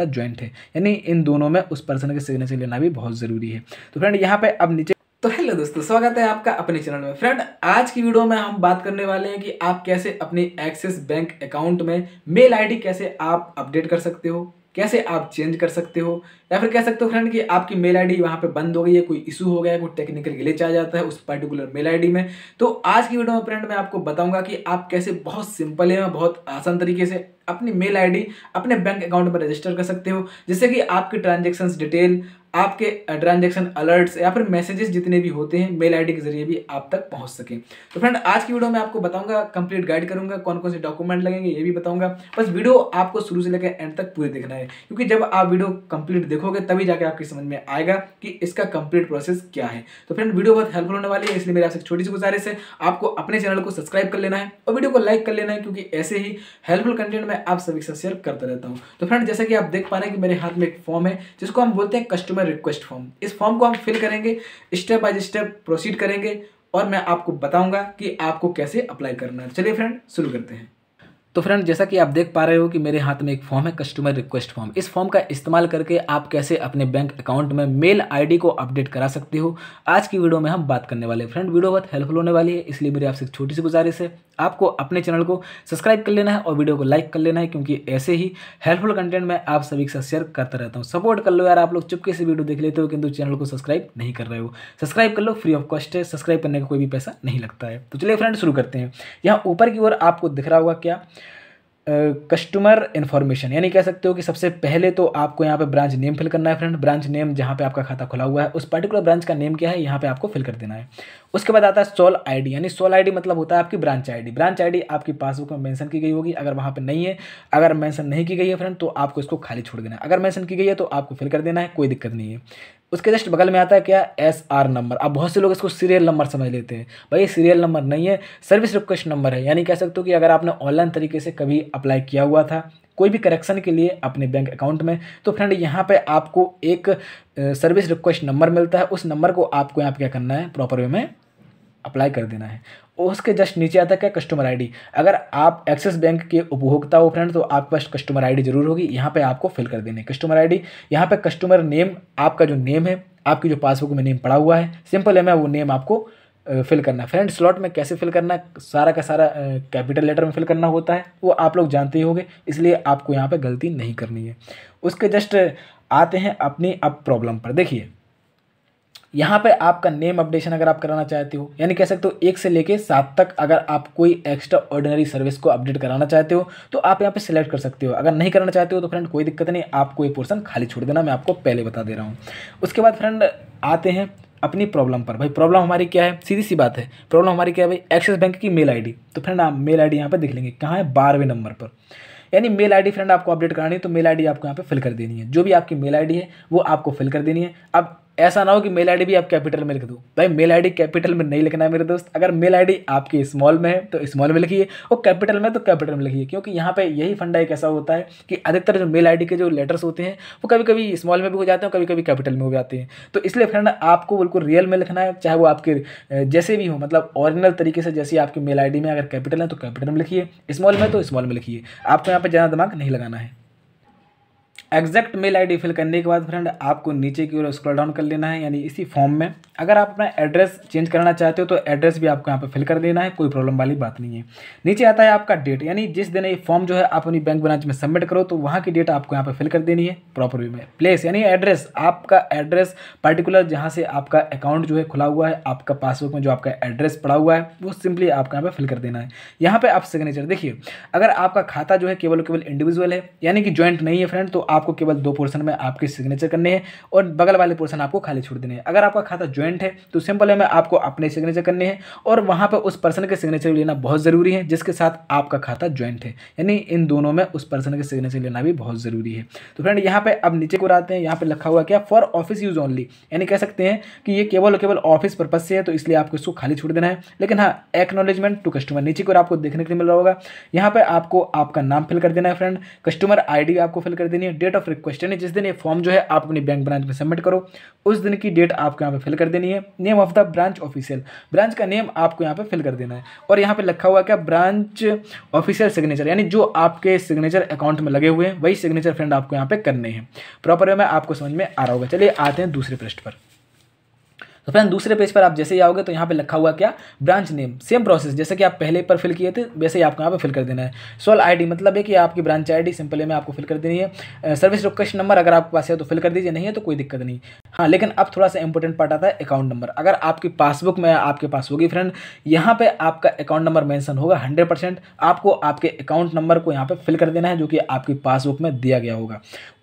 after joint है यानी इन दोनों में उस पर्सन के सिग्नेचर लेना भी बहुत ज़रूरी है तो फ्रेंड यहाँ पे अब नीचे तो हेलो दोस्तों स्वागत है आपका अपने चैनल में फ्रेंड आज की वीडियो में हम बात करने वाले हैं कि आप कैसे अपने एक्सिस बैंक अकाउंट में मेल आईडी कैसे आप अपडेट कर सकते हो कैसे आप चेंज कर सकते हो या फिर कह सकते हो फ्रेंड कि आपकी मेल आईडी वहाँ पर बंद हो गई है कोई इशू हो गया है कोई टेक्निकल गिलेच आ जाता है उस पर्टिकुलर मेल आईडी में तो आज की वीडियो में फ्रेंड मैं आपको बताऊंगा कि आप कैसे बहुत सिंपल है बहुत आसान तरीके से अपनी मेल आईडी अपने बैंक अकाउंट में रजिस्टर कर सकते हो जिससे कि आपकी ट्रांजेक्शन्स डिटेल आपके ट्रांजेक्शन अलर्ट्स या फिर मैसेजेस जितने भी होते हैं मेल आईडी के जरिए भी आप तक पहुंच सकें तो फ्रेंड आज की वीडियो में आपको बताऊंगा कंप्लीट गाइड करूंगा कौन कौन से डॉक्यूमेंट लगेंगे ये भी बताऊंगा बस वीडियो आपको शुरू से लेकर एंड तक पूरी देखना है क्योंकि जब आप वीडियो कंप्लीट देखोगे तभी जाकर आपकी समझ में आएगा कि इसका कंप्लीट प्रोसेस क्या है तो फ्रेंड वीडियो बहुत हेल्पफुल होने वाली है इसलिए मेरे आपसे छोटी सी गुजारिश है आपको अपने चैनल को सब्सक्राइब कर लेना है और वीडियो को लाइक कर लेना है क्योंकि ऐसे ही हेल्पफुल कंटेंट मैं आप सभी से शेयर करता रहता हूँ तो फ्रेंड जैसा कि आप देख पा रहे हैं कि मेरे हाथ में एक फॉर्म है जिसको हम बोलते हैं कस्टमर रिक्वेस्ट फॉर्म इस फॉर्म को हम फिल करेंगे स्टेप बाय स्टेप प्रोसीड करेंगे और मैं आपको बताऊंगा कि आपको कैसे अप्लाई करना है चलिए फ्रेंड शुरू करते हैं तो फ्रेंड जैसा कि आप देख पा रहे हो कि मेरे हाथ में एक फॉर्म है कस्टमर रिक्वेस्ट फॉर्म इस फॉर्म का इस्तेमाल करके आप कैसे अपने बैंक अकाउंट में मेल आईडी को अपडेट करा सकते हो आज की वीडियो में हम बात करने वाले हैं फ्रेंड वीडियो बहुत हेल्पफुल होने वाली है इसलिए मेरी आपसे छोटी सी गुजारिश है आपको अपने चैनल को सब्सक्राइब कर लेना है और वीडियो को लाइक कर लेना है क्योंकि ऐसे ही हेल्पफुल कंटेंट मैं आप सभी के साथ शेयर करता रहता हूँ सपोर्ट कर लो यार आप लोग चुपके से वीडियो देख लेते हो किंतु चैनल को सब्सक्राइब नहीं कर रहे हो सब्सक्राइब कर लो फ्री ऑफ कॉस्ट है सब्सक्राइब करने का कोई भी पैसा नहीं लगता है तो चलिए फ्रेंड शुरू करते हैं यहाँ ऊपर की ओर आपको दिख रहा होगा क्या कस्टमर इन्फॉर्मेशन यानी कह सकते हो कि सबसे पहले तो आपको यहाँ पे ब्रांच नेम फिल करना है फ्रेंड ब्रांच नेम जहाँ पे आपका खाता खुला हुआ है उस पर्टिकुलर ब्रांच का नेम क्या है यहाँ पे आपको फिल कर देना है उसके बाद आता है सोल आईडी यानी सोल आईडी मतलब होता है आपकी ब्रांच आईडी ब्रांच आईडी आपकी पासबुक में मेंशन की गई होगी अगर वहाँ पर नहीं है अगर मैंसन नहीं की गई है फ्रेंड तो आपको इसको खाली छोड़ देना है अगर मैंसन की गई है तो आपको फिल कर देना है कोई दिक्कत नहीं है उसके जस्ट बगल में आता है क्या एस आर नंबर अब बहुत से लोग इसको सीरियल नंबर समझ लेते हैं भाई सीरियल नंबर नहीं है सर्विस रिक्वेस्ट नंबर है यानी कह सकते हो कि अगर आपने ऑनलाइन तरीके से कभी अप्लाई किया हुआ था कोई भी करेक्शन के लिए अपने बैंक अकाउंट में तो फ्रेंड यहाँ पे आपको एक सर्विस रिक्वेस्ट नंबर मिलता है उस नंबर को आपको यहाँ पे क्या करना है प्रॉपर वे में अप्लाई कर देना है उसके जस्ट नीचे आता है कस्टमर आईडी अगर आप एक्सिस बैंक के उपभोक्ता हो फ्रेंड तो आपके पास कस्टमर आईडी जरूर होगी यहाँ पे आपको फिल कर देने कस्टमर आईडी यहाँ पे कस्टमर नेम आपका जो नेम है आपकी जो पासबुक में नेम पड़ा हुआ है सिंपल है मैं वो नेम आपको फिल करना है फ्रेंड स्लॉट में कैसे फिल करना सारा का सारा कैपिटल लेटर में फिल करना होता है वो आप लोग जानते ही होंगे इसलिए आपको यहाँ पर गलती नहीं करनी है उसके जस्ट आते हैं अपनी अब प्रॉब्लम पर देखिए यहाँ पे आपका नेम अपडेशन अगर आप कराना चाहते हो यानी कह सकते हो एक से लेके सात तक अगर आप कोई एक्स्ट्रा ऑर्डिनरी सर्विस को अपडेट कराना चाहते हो तो आप यहाँ पे सिलेक्ट कर सकते हो अगर नहीं करना चाहते हो तो फ्रेंड कोई दिक्कत नहीं आपको ये पोर्सन खाली छोड़ देना मैं आपको पहले बता दे रहा हूँ उसके बाद फ्रेंड आते हैं अपनी प्रॉब्लम पर भाई प्रॉब्लम हमारी क्या है सीधी सी बात है प्रॉब्लम हमारी क्या है भाई एक्सिस बैंक की मेल आई तो फ्रेंड आप मेल डी यहाँ पे देख लेंगे कहाँ है बारहवें नंबर पर यानी मेल आईडी फ्रेंड आपको अपडेट करानी है तो मेल आईडी आपको यहाँ पे फिल कर देनी है जो भी आपकी मेल आईडी है वो आपको फिल कर देनी है अब ऐसा ना हो कि मेल आईडी भी आप कैपिटल में लिख दो भाई मेल आईडी कैपिटल में नहीं लिखना है मेरे दोस्त अगर मेल आईडी आपकी स्मॉल में है तो स्मॉल में लिखिए और कैपिटल में तो कैपिटल में लिखिए क्योंकि यहाँ पे यही फंडा एक ऐसा होता है कि अधिकतर जो मेल आईडी के जो लेटर्स होते हैं वो कभी कभी स्मॉल में भी हो जाते हैं कभी कभी कैपिटल में हो जाते हैं तो इसलिए फ्रेंड आपको बिल्कुल रियल में लिखना है चाहे वो आपके जैसे भी हो मतलब ऑरिजिनल तरीके से जैसे आपकी मेल आई में अगर कैपिटल है तो कैपिटल में लिखिए स्मॉल में तो स्मॉल में लिखिए आपको यहाँ पर ज़्यादा दिमाग नहीं लगाना है एग्जैक्ट मेल आईडी फिल करने के बाद फ्रेंड आपको नीचे की ओर स्क्रॉल डाउन कर लेना है यानी इसी फॉर्म में अगर आप अपना एड्रेस चेंज करना चाहते हो तो एड्रेस भी आपको यहाँ पर फिल कर देना है कोई प्रॉब्लम वाली बात नहीं है नीचे आता है आपका डेट यानी जिस दिन ये फॉर्म जो है आप अपनी बैंक ब्रांच में सबमिट करो तो वहाँ की डेट आपको यहाँ पर फिल कर देनी है प्रॉपर वे में प्लेस यानी एड्रेस आपका एड्रेस पर्टिकुलर जहाँ से आपका अकाउंट जो है खुला हुआ है आपका पासबुक में जो आपका एड्रेस पड़ा हुआ है वो सिंपली आपको यहाँ पर फिल कर देना है यहाँ पर आप सिग्नेचर देखिए अगर आपका खाता जो है केवल केवल इंडिविजुअल है यानी कि ज्वाइंट नहीं है फ्रेंड तो आपको केवल दो पोर्सन में आपके सिग्नेचर करने हैं और बगल वाले पोर्सन आपको खाली छोड़ देने हैं अगर आपका खाता ज्वाइंट है तो सिंपल है मैं आपको अपने सिग्नेचर करने हैं और वहाँ पर उस पर्सन के सिग्नेचर लेना बहुत ज़रूरी है जिसके साथ आपका खाता ज्वाइंट है यानी इन दोनों में उस पर्सन के सिग्नेचर लेना भी बहुत ज़रूरी है तो फ्रेंड यहाँ पर अब नीचे को आते हैं यहाँ पर लिखा हुआ क्या फॉर ऑफिस यूज़ ओनली यानी कह सकते हैं कि ये केवल केवल ऑफिस पर्पज़ से है तो इसलिए आपको इसको खाली छोड़ देना है लेकिन हाँ एक्नोलेजमेंट टू कस्टमर नीचे को आपको देखने के लिए मिल रहा होगा यहाँ पर आपको आपका नाम फिल कर देना है फ्रेंड कस्टमर आईडी आपको फिल कर देनी है डेट ऑफ रिक्वेस्ट यानी जिस दिन ये फॉर्म जो है आप अपनी बैंक ब्रांच में सबमिट करो उस दिन की डेट आपको यहाँ पे फिल कर देनी है name of the branch official branch का नेम आपको यहाँ पे फिल कर देना है और यहाँ पे लिखा हुआ क्या ब्रांच ऑफिशियल सिग्नेचर यानी जो आपके सिग्नेचर अकाउंट में लगे हुए हैं वही सिग्नेचर फ्रेंड आपको यहाँ पे करने हैं प्रॉपर वे में आपको समझ में आ रहा होगा चलिए आते हैं दूसरे पृष्ठ पर तो फ्रेंड दूसरे पेज पर आप जैसे ही आओगे तो यहाँ पे लिखा हुआ क्या ब्रांच नेम सेम प्रोसेस जैसे कि आप पहले पर फिल किए थे वैसे ही आपको यहाँ पे फिल कर देना है सोल आईडी मतलब है कि आपकी ब्रांच आईडी सिंपल में आपको फिल कर देनी है सर्विस रिक्वेस्ट नंबर अगर आपके पास है तो फिल कर दीजिए नहीं है तो कोई दिक्कत नहीं हाँ लेकिन अब थोड़ा सा इंपॉर्टेंट पार्ट आता है अकाउंट नंबर अगर आपकी पासबुक में आपके पास होगी फ्रेंड यहाँ पे आपका अकाउंट नंबर मेंशन होगा 100 परसेंट आपको आपके अकाउंट नंबर को यहाँ पे फिल कर देना है जो कि आपकी पासबुक में दिया गया होगा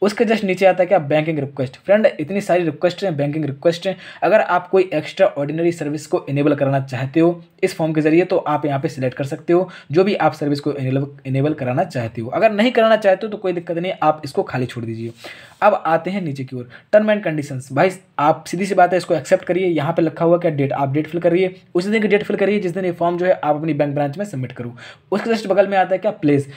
उसके जस्ट नीचे आता है क्या बैंकिंग रिक्वेस्ट फ्रेंड इतनी सारी रिक्वेस्ट हैं बैंकिंग रिक्वेस्ट हैं अगर आप कोई एक्स्ट्रा ऑर्डिनरी सर्विस को इनेबल करना चाहते हो इस फॉर्म के जरिए तो आप यहाँ पे सिलेक्ट कर सकते हो जो भी आप सर्विस को इनेबल कराना चाहते हो अगर नहीं कराना चाहते हो तो कोई दिक्कत नहीं आप इसको खाली छोड़ दीजिए अब आते हैं नीचे की ओर टर्म एंड कंडीशन भाई आप सीधी सी बात है इसको एक्सेप्ट करिए यहाँ पर लिखा हुआ क्या डेट आप डेट फिल करिए उसी दिन की डेट फिल करिए जिस दिन ये फॉर्म जो है आप अपनी बैंक ब्रांच में सबमिट करो उसके जस्ट बगल में आता है क्या प्लेस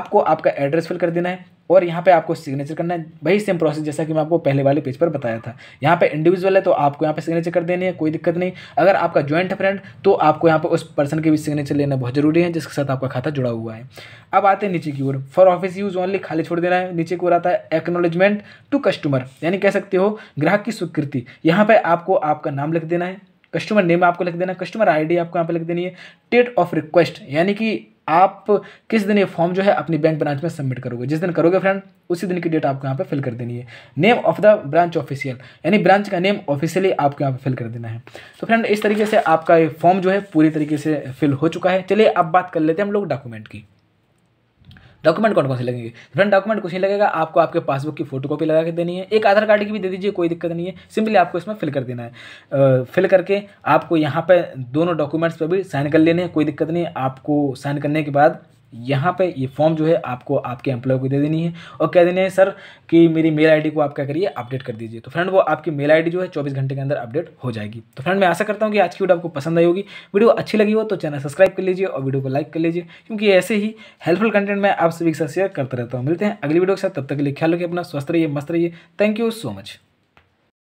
आपको आपका एड्रेस फिल कर देना है और यहाँ पे आपको सिग्नेचर करना है वही सेम प्रोसेस जैसा कि मैं आपको पहले वाले पेज पर बताया था यहाँ पे इंडिविजुअल है तो आपको यहाँ पे सिग्नेचर कर देने है कोई दिक्कत नहीं अगर आपका ज्वाइंट है फ्रेंड तो आपको यहाँ पे उस पर्सन के भी सिग्नेचर लेना बहुत जरूरी है जिसके साथ आपका खाता जुड़ा हुआ है अब आते हैं नीचे की ओर फॉर ऑफिस यूज ओनली खाली छोड़ देना है नीचे की ओर आता है एक्नोलेजमेंट टू कस्टमर यानी कह सकते हो ग्राहक की स्वीकृति यहाँ पर आपको आपका नाम लिख देना है कस्टमर नेम आपको लिख देना कस्टमर आईडी आपको यहाँ पे लिख देनी है डेट ऑफ रिक्वेस्ट यानी कि आप किस दिन ये फॉर्म जो है अपनी बैंक ब्रांच में सबमिट करोगे जिस दिन करोगे फ्रेंड उसी दिन की डेट आपको यहाँ पे फिल कर देनी है name of the branch official यानी ब्रांच का नेम ऑफिशियली आपको यहाँ पे फिल कर देना है तो फ्रेंड इस तरीके से आपका ये फॉर्म जो है पूरी तरीके से फिल हो चुका है चलिए अब बात कर लेते हैं हम लोग डॉक्यूमेंट की डॉक्यूमेंट कौन कौन से लगेंगे फ्रेंड डॉक्यूमेंट कुछ नहीं लगेगा आपको आपके पासबुक की फोटो कॉपी लगा के देनी है एक आधार कार्ड की भी दे दीजिए कोई दिक्कत नहीं है सिंपली आपको इसमें फिल कर देना है फिल करके आपको यहाँ पर दोनों डॉक्यूमेंट्स पर भी साइन कर लेने हैं कोई दिक्कत नहीं आपको साइन करने के बाद यहाँ पे ये फॉर्म जो है आपको आपके एम्प्लॉय को दे देनी है और कह देनी है सर कि मेरी मेल आईडी को आप क्या करिए अपडेट कर दीजिए तो फ्रेंड वो आपकी मेल आईडी जो है 24 घंटे के अंदर अपडेट हो जाएगी तो फ्रेंड मैं आशा करता हूँ कि आज की वीडियो आपको पसंद आई होगी वीडियो अच्छी लगी हो तो चैनल सब्सक्राइब कर लीजिए और वीडियो को लाइक कर लीजिए क्योंकि ऐसे ही हेल्पफुल कंटेंट मैं आप सभी के साथ शेयर करता रहता हूँ मिलते हैं अगली वीडियो के साथ तब तक के लिए ख्याल रखिए अपना स्वस्थ रहिए मस्त रहिए थैंक यू सो मच